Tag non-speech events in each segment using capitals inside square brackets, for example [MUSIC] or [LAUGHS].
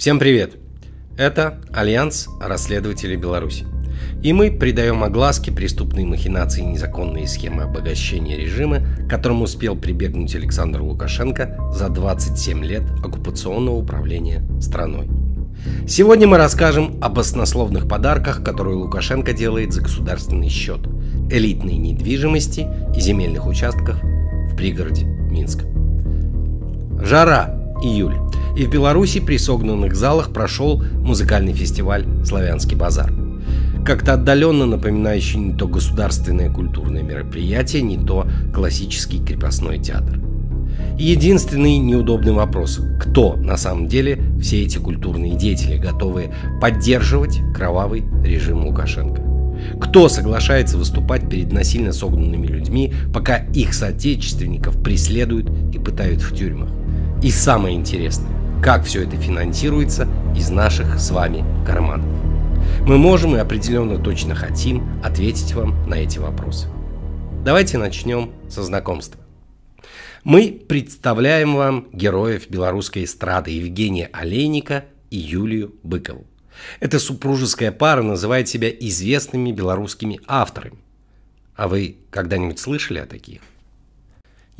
Всем привет! Это Альянс расследователей Беларуси. И мы придаем огласке преступные махинации и незаконные схемы обогащения режима, которым успел прибегнуть Александр Лукашенко за 27 лет оккупационного управления страной. Сегодня мы расскажем об основных подарках, которые Лукашенко делает за государственный счет, элитной недвижимости и земельных участках в пригороде Минска. Жара июль, и в Беларуси при согнанных залах прошел музыкальный фестиваль «Славянский базар». Как-то отдаленно напоминающий не то государственное культурное мероприятие, не то классический крепостной театр. Единственный неудобный вопрос – кто на самом деле все эти культурные деятели, готовые поддерживать кровавый режим Лукашенко? Кто соглашается выступать перед насильно согнанными людьми, пока их соотечественников преследуют и пытают в тюрьмах? И самое интересное, как все это финансируется из наших с вами карманов. Мы можем и определенно точно хотим ответить вам на эти вопросы. Давайте начнем со знакомства. Мы представляем вам героев белорусской эстрады Евгения Олейника и Юлию Быкову. Эта супружеская пара называет себя известными белорусскими авторами. А вы когда-нибудь слышали о таких?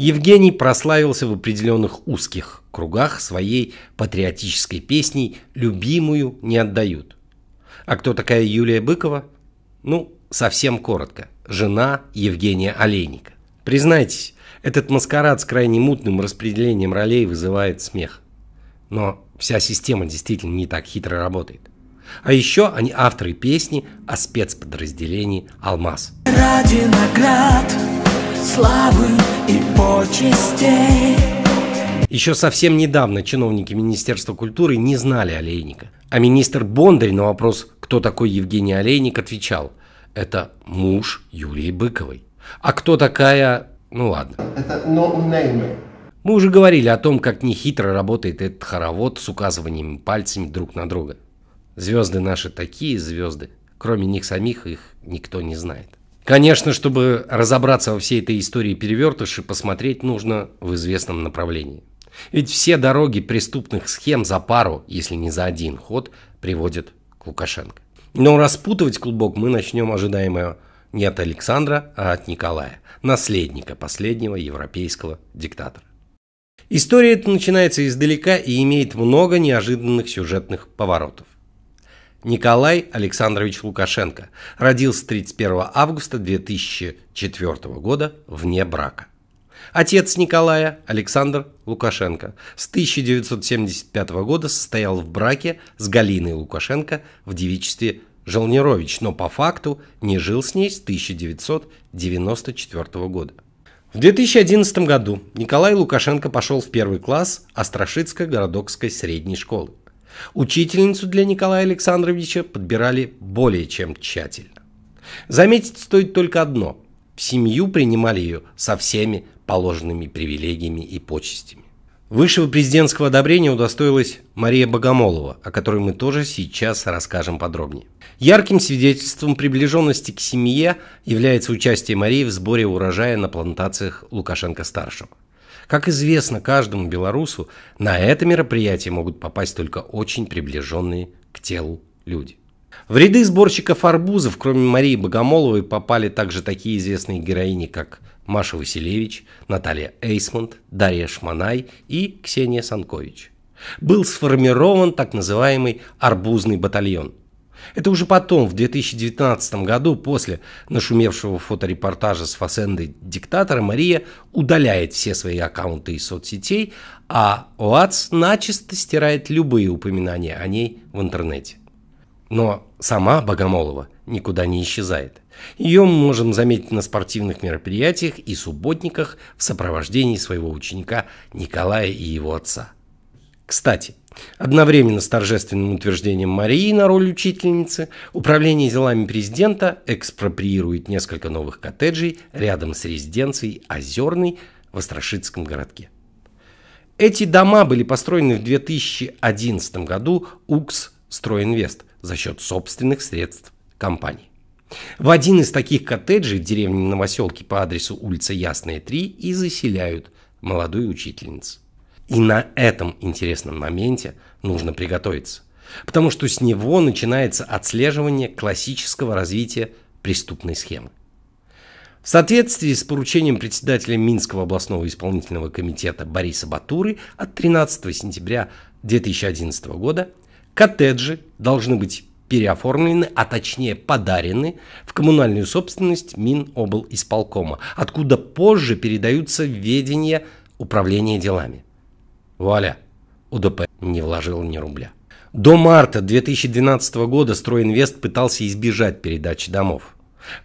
Евгений прославился в определенных узких кругах своей патриотической песней «Любимую не отдают». А кто такая Юлия Быкова? Ну, совсем коротко. Жена Евгения Олейника. Признайтесь, этот маскарад с крайне мутным распределением ролей вызывает смех. Но вся система действительно не так хитро работает. А еще они авторы песни о спецподразделении «Алмаз». Ради наград славы и почестей. Еще совсем недавно чиновники Министерства культуры не знали Олейника. А министр Бондарь на вопрос, кто такой Евгений Олейник, отвечал, это муж Юлии Быковой. А кто такая... Ну ладно. Это ноунеймы. Мы уже говорили о том, как нехитро работает этот хоровод с указыванием пальцами друг на друга. Звезды наши такие звезды. Кроме них самих их никто не знает. Конечно, чтобы разобраться во всей этой истории перевертыши, посмотреть нужно в известном направлении. Ведь все дороги преступных схем за пару, если не за один ход, приводят к Лукашенко. Но распутывать клубок мы начнем ожидаемое не от Александра, а от Николая, наследника последнего европейского диктатора. История эта начинается издалека и имеет много неожиданных сюжетных поворотов. Николай Александрович Лукашенко родился 31 августа 2004 года вне брака. Отец Николая, Александр Лукашенко, с 1975 года состоял в браке с Галиной Лукашенко в девичестве Желнирович, но по факту не жил с ней с 1994 года. В 2011 году Николай Лукашенко пошел в первый класс Острашицкой городокской средней школы. Учительницу для Николая Александровича подбирали более чем тщательно. Заметить стоит только одно – в семью принимали ее со всеми положенными привилегиями и почестями. Высшего президентского одобрения удостоилась Мария Богомолова, о которой мы тоже сейчас расскажем подробнее. Ярким свидетельством приближенности к семье является участие Марии в сборе урожая на плантациях Лукашенко-старшего. Как известно каждому белорусу, на это мероприятие могут попасть только очень приближенные к телу люди. В ряды сборщиков арбузов, кроме Марии Богомоловой, попали также такие известные героини, как Маша Василевич, Наталья Эйсмонт, Дарья Шманай и Ксения Санкович. Был сформирован так называемый «арбузный батальон», это уже потом, в 2019 году, после нашумевшего фоторепортажа с фасендой диктатора, Мария удаляет все свои аккаунты из соцсетей, а ОАЦ начисто стирает любые упоминания о ней в интернете. Но сама Богомолова никуда не исчезает. Ее мы можем заметить на спортивных мероприятиях и субботниках в сопровождении своего ученика Николая и его отца – кстати, Одновременно с торжественным утверждением Марии на роль учительницы управление делами президента экспроприирует несколько новых коттеджей рядом с резиденцией Озерной в Острошитском городке. Эти дома были построены в 2011 году УКС «Стройинвест» за счет собственных средств компании. В один из таких коттеджей в деревне Новоселки по адресу улица Ясная, 3 и заселяют молодую учительницу. И на этом интересном моменте нужно приготовиться. Потому что с него начинается отслеживание классического развития преступной схемы. В соответствии с поручением председателя Минского областного исполнительного комитета Бориса Батуры от 13 сентября 2011 года коттеджи должны быть переоформлены, а точнее подарены в коммунальную собственность Миноблисполкома, откуда позже передаются в ведение управления делами. Валя, УДП не вложил ни рубля. До марта 2012 года «Стройинвест» пытался избежать передачи домов.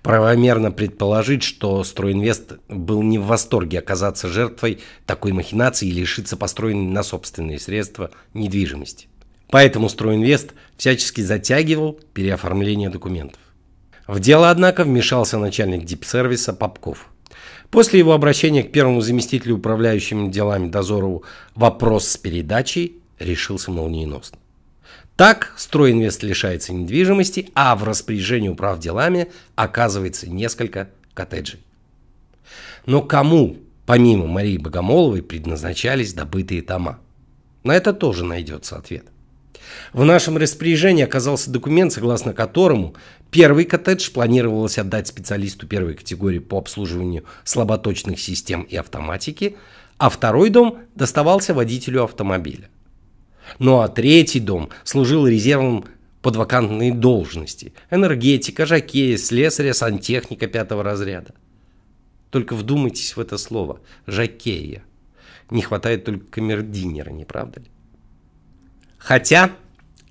Правомерно предположить, что «Стройинвест» был не в восторге оказаться жертвой такой махинации и лишиться построенной на собственные средства недвижимости. Поэтому «Стройинвест» всячески затягивал переоформление документов. В дело, однако, вмешался начальник дипсервиса Попков – После его обращения к первому заместителю управляющим делами Дозорову вопрос с передачей решился молниеносно. Так стройинвест лишается недвижимости, а в распоряжении управ делами оказывается несколько коттеджей. Но кому, помимо Марии Богомоловой, предназначались добытые тома? На это тоже найдется ответ. В нашем распоряжении оказался документ, согласно которому первый коттедж планировалось отдать специалисту первой категории по обслуживанию слаботочных систем и автоматики, а второй дом доставался водителю автомобиля. Ну а третий дом служил резервом под вакантные должности – энергетика, жакея, слесаря, сантехника пятого разряда. Только вдумайтесь в это слово – жакея. Не хватает только камердинера, не правда ли? Хотя,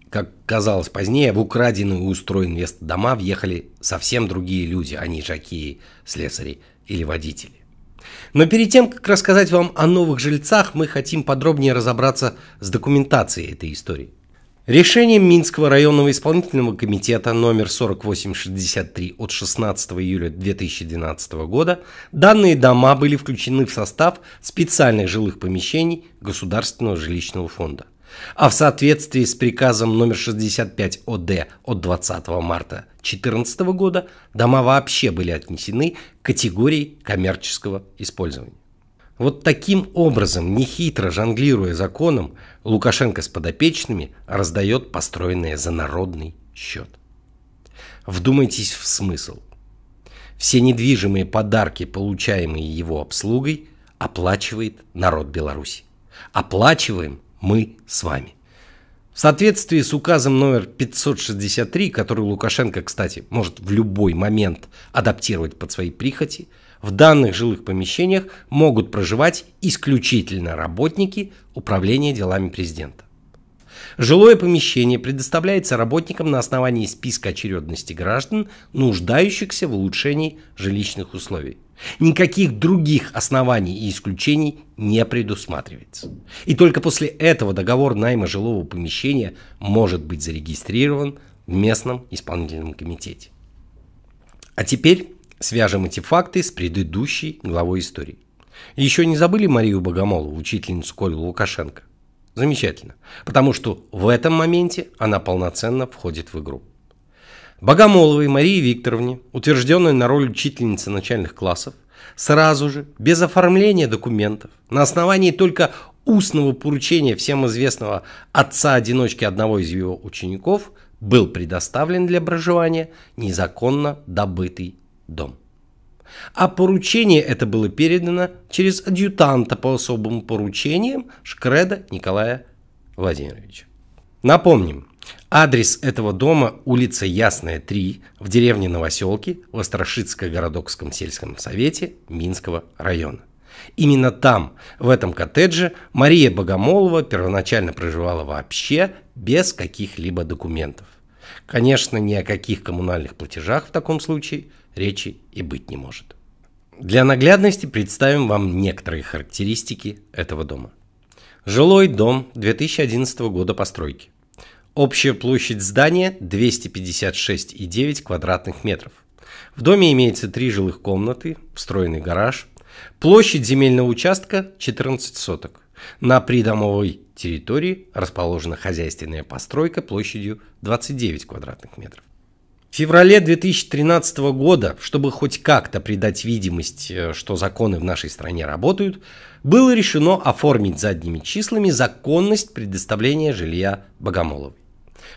как казалось позднее, в украденные и устрой инвестдома въехали совсем другие люди, а не жакеи, слесари или водители. Но перед тем, как рассказать вам о новых жильцах, мы хотим подробнее разобраться с документацией этой истории. Решением Минского районного исполнительного комитета номер 4863 от 16 июля 2012 года данные дома были включены в состав специальных жилых помещений Государственного жилищного фонда а в соответствии с приказом номер 65 ОД от 20 марта 2014 года дома вообще были отнесены к категории коммерческого использования. Вот таким образом, нехитро жонглируя законом, Лукашенко с подопечными раздает построенное за народный счет. Вдумайтесь в смысл. Все недвижимые подарки, получаемые его обслугой, оплачивает народ Беларуси. Оплачиваем мы с вами. В соответствии с указом номер 563, который Лукашенко, кстати, может в любой момент адаптировать под свои прихоти, в данных жилых помещениях могут проживать исключительно работники Управления делами президента. Жилое помещение предоставляется работникам на основании списка очередности граждан, нуждающихся в улучшении жилищных условий. Никаких других оснований и исключений не предусматривается. И только после этого договор найма жилого помещения может быть зарегистрирован в местном исполнительном комитете. А теперь свяжем эти факты с предыдущей главой истории. Еще не забыли Марию Богомолову, учительницу Колю Лукашенко? Замечательно, потому что в этом моменте она полноценно входит в игру. Богомоловой Марии Викторовне, утвержденной на роль учительницы начальных классов, сразу же, без оформления документов, на основании только устного поручения всем известного отца-одиночки одного из его учеников, был предоставлен для проживания незаконно добытый дом. А поручение это было передано через адъютанта по особым поручениям Шкреда Николая Владимировича. Напомним, Адрес этого дома – улица Ясная, 3, в деревне Новоселки, в Острошицко-Городокском сельском совете Минского района. Именно там, в этом коттедже, Мария Богомолова первоначально проживала вообще без каких-либо документов. Конечно, ни о каких коммунальных платежах в таком случае речи и быть не может. Для наглядности представим вам некоторые характеристики этого дома. Жилой дом 2011 года постройки. Общая площадь здания 256,9 квадратных метров. В доме имеется три жилых комнаты, встроенный гараж. Площадь земельного участка 14 соток. На придомовой территории расположена хозяйственная постройка площадью 29 квадратных метров. В феврале 2013 года, чтобы хоть как-то придать видимость, э, что законы в нашей стране работают, было решено оформить задними числами законность предоставления жилья Богомоловой.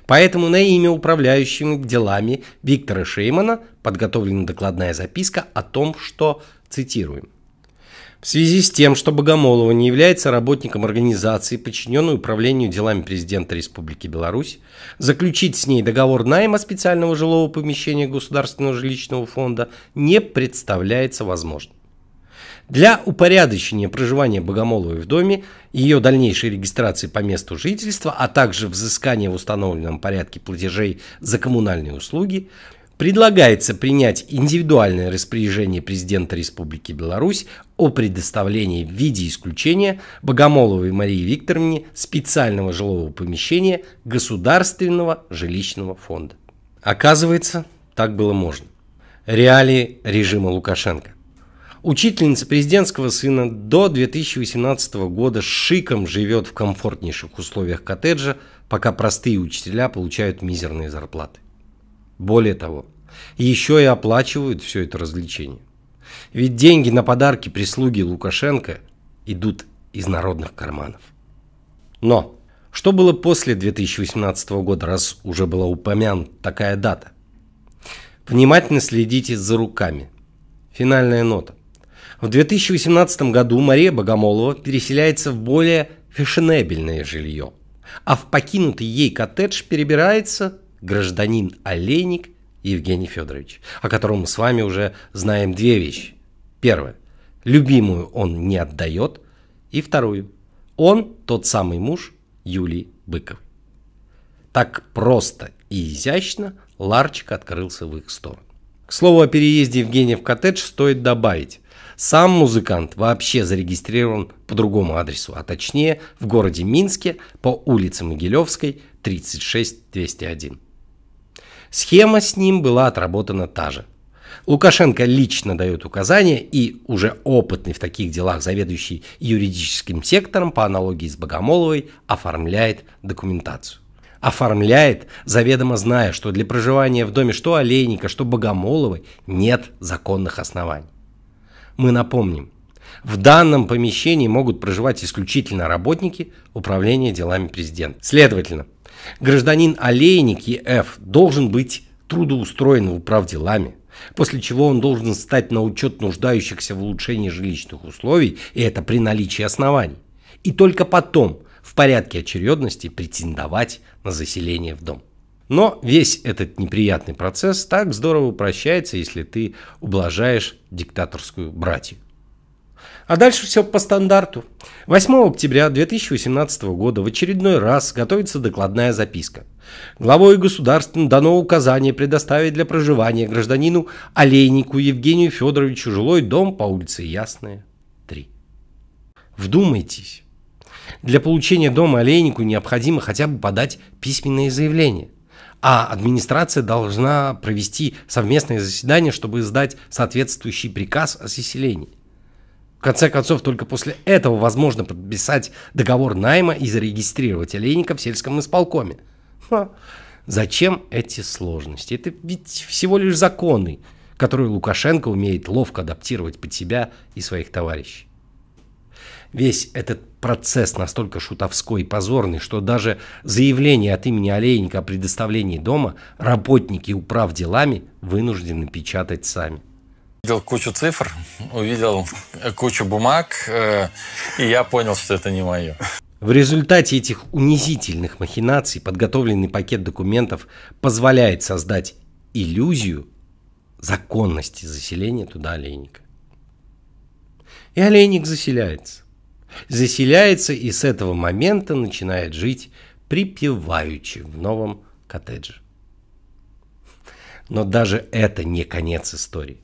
Поэтому на имя управляющими делами Виктора Шеймана подготовлена докладная записка о том, что, цитируем, в связи с тем, что Богомолова не является работником организации, подчиненной Управлению делами президента Республики Беларусь, заключить с ней договор найма специального жилого помещения Государственного жилищного фонда не представляется возможным. Для упорядочения проживания Богомоловой в доме, ее дальнейшей регистрации по месту жительства, а также взыскания в установленном порядке платежей за коммунальные услуги, предлагается принять индивидуальное распоряжение президента Республики Беларусь о предоставлении в виде исключения Богомоловой Марии Викторовне специального жилого помещения Государственного жилищного фонда. Оказывается, так было можно. Реалии режима Лукашенко. Учительница президентского сына до 2018 года шиком живет в комфортнейших условиях коттеджа, пока простые учителя получают мизерные зарплаты. Более того, еще и оплачивают все это развлечение. Ведь деньги на подарки прислуги Лукашенко идут из народных карманов. Но что было после 2018 года, раз уже была упомянута такая дата? Внимательно следите за руками. Финальная нота. В 2018 году Мария Богомолова переселяется в более фешенебельное жилье, а в покинутый ей коттедж перебирается гражданин Олейник Евгений Федорович, о котором мы с вами уже знаем две вещи. Первое. Любимую он не отдает. И вторую. Он тот самый муж Юлии Быковой. Так просто и изящно Ларчик открылся в их сторону. К слову о переезде Евгения в коттедж стоит добавить, сам музыкант вообще зарегистрирован по другому адресу, а точнее в городе Минске по улице Могилевской 36201. Схема с ним была отработана та же. Лукашенко лично дает указания и уже опытный в таких делах заведующий юридическим сектором по аналогии с Богомоловой оформляет документацию. Оформляет, заведомо зная, что для проживания в доме что Олейника, что Богомоловой нет законных оснований. Мы напомним, в данном помещении могут проживать исключительно работники Управления делами президента. Следовательно, гражданин Олейник Е.Ф. должен быть трудоустроен в управделами, после чего он должен стать на учет нуждающихся в улучшении жилищных условий, и это при наличии оснований. И только потом в порядке очередности претендовать на заселение в дом. Но весь этот неприятный процесс так здорово упрощается, если ты ублажаешь диктаторскую братью. А дальше все по стандарту. 8 октября 2018 года в очередной раз готовится докладная записка. Главой государства дано указание предоставить для проживания гражданину Олейнику Евгению Федоровичу жилой дом по улице Ясная, 3. Вдумайтесь. Для получения дома Олейнику необходимо хотя бы подать письменное заявление а администрация должна провести совместное заседание, чтобы издать соответствующий приказ о заселении. В конце концов, только после этого возможно подписать договор найма и зарегистрировать олейника в сельском исполкоме. Ха. Зачем эти сложности? Это ведь всего лишь законы, которые Лукашенко умеет ловко адаптировать под себя и своих товарищей. Весь этот процесс настолько шутовской и позорный, что даже заявление от имени Олейника о предоставлении дома работники управ делами вынуждены печатать сами. Увидел кучу цифр, увидел э, кучу бумаг, э, и я понял, что это не мое. В результате этих унизительных махинаций подготовленный пакет документов позволяет создать иллюзию законности заселения туда олейника. И олейник заселяется заселяется и с этого момента начинает жить припеваючи в новом коттедже. Но даже это не конец истории.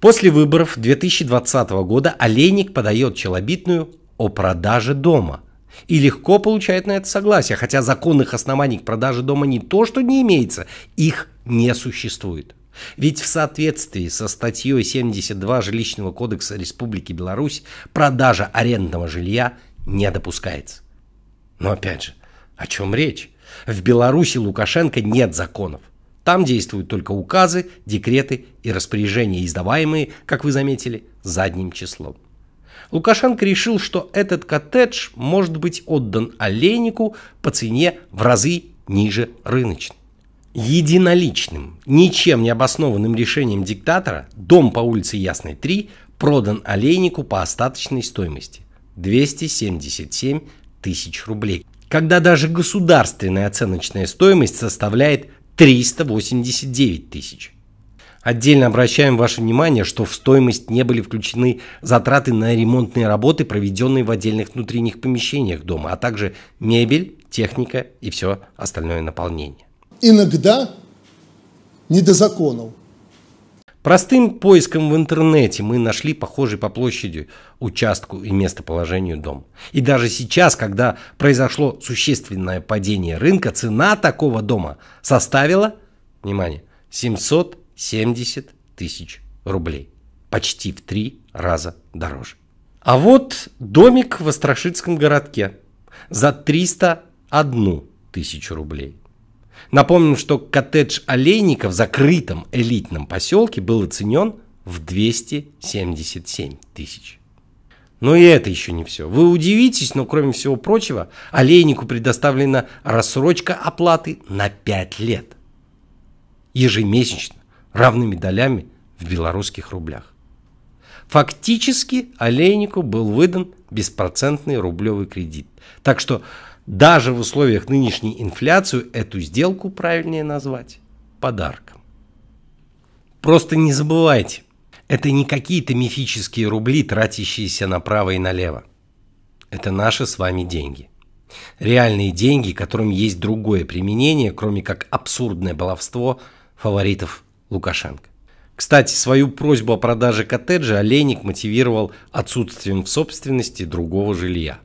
После выборов 2020 года Олейник подает Челобитную о продаже дома. И легко получает на это согласие, хотя законных оснований к продаже дома не то, что не имеется, их не существует. Ведь в соответствии со статьей 72 Жилищного кодекса Республики Беларусь продажа арендного жилья не допускается. Но опять же, о чем речь? В Беларуси Лукашенко нет законов. Там действуют только указы, декреты и распоряжения, издаваемые, как вы заметили, задним числом. Лукашенко решил, что этот коттедж может быть отдан олейнику по цене в разы ниже рыночной. Единоличным, ничем не обоснованным решением диктатора дом по улице Ясной 3 продан олейнику по остаточной стоимости – 277 тысяч рублей. Когда даже государственная оценочная стоимость составляет 389 тысяч. Отдельно обращаем ваше внимание, что в стоимость не были включены затраты на ремонтные работы, проведенные в отдельных внутренних помещениях дома, а также мебель, техника и все остальное наполнение иногда не до законов. Простым поиском в интернете мы нашли похожий по площади участку и местоположению дом. И даже сейчас, когда произошло существенное падение рынка, цена такого дома составила, внимание, 770 тысяч рублей. Почти в три раза дороже. А вот домик в Острошитском городке за 301 тысячу рублей. Напомним, что коттедж Олейника в закрытом элитном поселке был оценен в 277 тысяч. Но и это еще не все. Вы удивитесь, но кроме всего прочего, Олейнику предоставлена рассрочка оплаты на 5 лет. Ежемесячно, равными долями в белорусских рублях. Фактически Олейнику был выдан беспроцентный рублевый кредит. Так что даже в условиях нынешней инфляции эту сделку правильнее назвать подарком. Просто не забывайте, это не какие-то мифические рубли, тратящиеся направо и налево. Это наши с вами деньги. Реальные деньги, которым есть другое применение, кроме как абсурдное баловство фаворитов Лукашенко. Кстати, свою просьбу о продаже коттеджа Олейник мотивировал отсутствием в собственности другого жилья.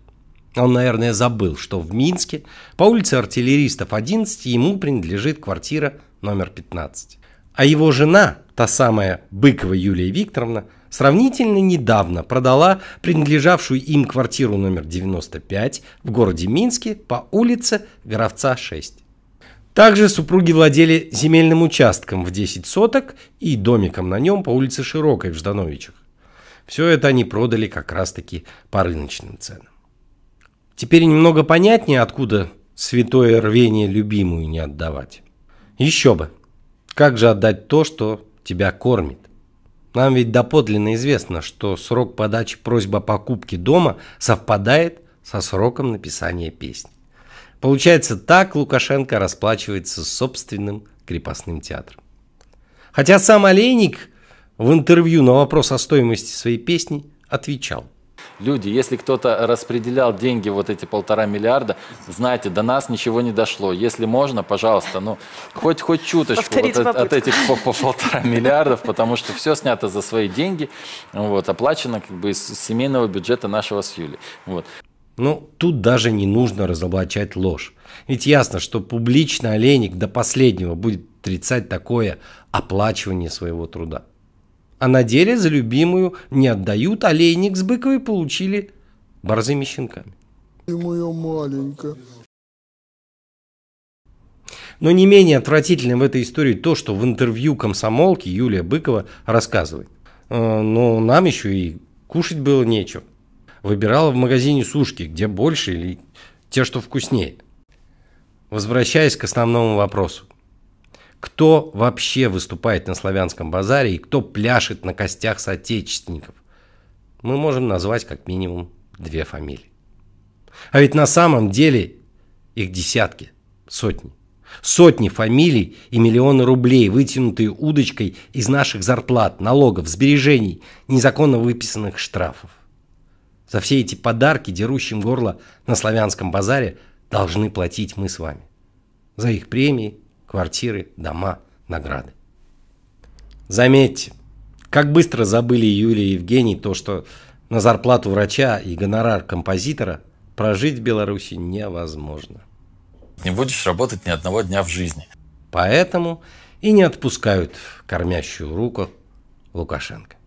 Он, наверное, забыл, что в Минске по улице Артиллеристов 11 ему принадлежит квартира номер 15. А его жена, та самая Быкова Юлия Викторовна, сравнительно недавно продала принадлежавшую им квартиру номер 95 в городе Минске по улице Горовца 6. Также супруги владели земельным участком в 10 соток и домиком на нем по улице Широкой в Ждановичах. Все это они продали как раз-таки по рыночным ценам. Теперь немного понятнее, откуда святое рвение любимую не отдавать. Еще бы. Как же отдать то, что тебя кормит? Нам ведь доподлинно известно, что срок подачи просьбы о покупке дома совпадает со сроком написания песни. Получается, так Лукашенко расплачивается собственным крепостным театром. Хотя сам Олейник в интервью на вопрос о стоимости своей песни отвечал – Люди, если кто-то распределял деньги, вот эти полтора миллиарда, знаете, до нас ничего не дошло. Если можно, пожалуйста, ну, хоть, хоть чуточку вот от, от этих по, по полтора [LAUGHS] миллиардов, потому что все снято за свои деньги, вот, оплачено как бы из семейного бюджета нашего с Юлей. Вот. Ну, тут даже не нужно разоблачать ложь. Ведь ясно, что публично Олейник до последнего будет отрицать такое оплачивание своего труда а на деле за любимую не отдают, олейник а с Быковой получили борзыми щенками. Мое маленькое. Но не менее отвратительным в этой истории то, что в интервью комсомолки Юлия Быкова рассказывает. «Э, Но ну, нам еще и кушать было нечего. Выбирала в магазине сушки, где больше или те, что вкуснее. Возвращаясь к основному вопросу кто вообще выступает на славянском базаре и кто пляшет на костях соотечественников, мы можем назвать как минимум две фамилии. А ведь на самом деле их десятки, сотни. Сотни фамилий и миллионы рублей, вытянутые удочкой из наших зарплат, налогов, сбережений, незаконно выписанных штрафов. За все эти подарки, дерущим горло на славянском базаре, должны платить мы с вами. За их премии, квартиры, дома, награды. Заметьте, как быстро забыли Юлия и Евгений то, что на зарплату врача и гонорар композитора прожить в Беларуси невозможно. Не будешь работать ни одного дня в жизни. Поэтому и не отпускают кормящую руку Лукашенко.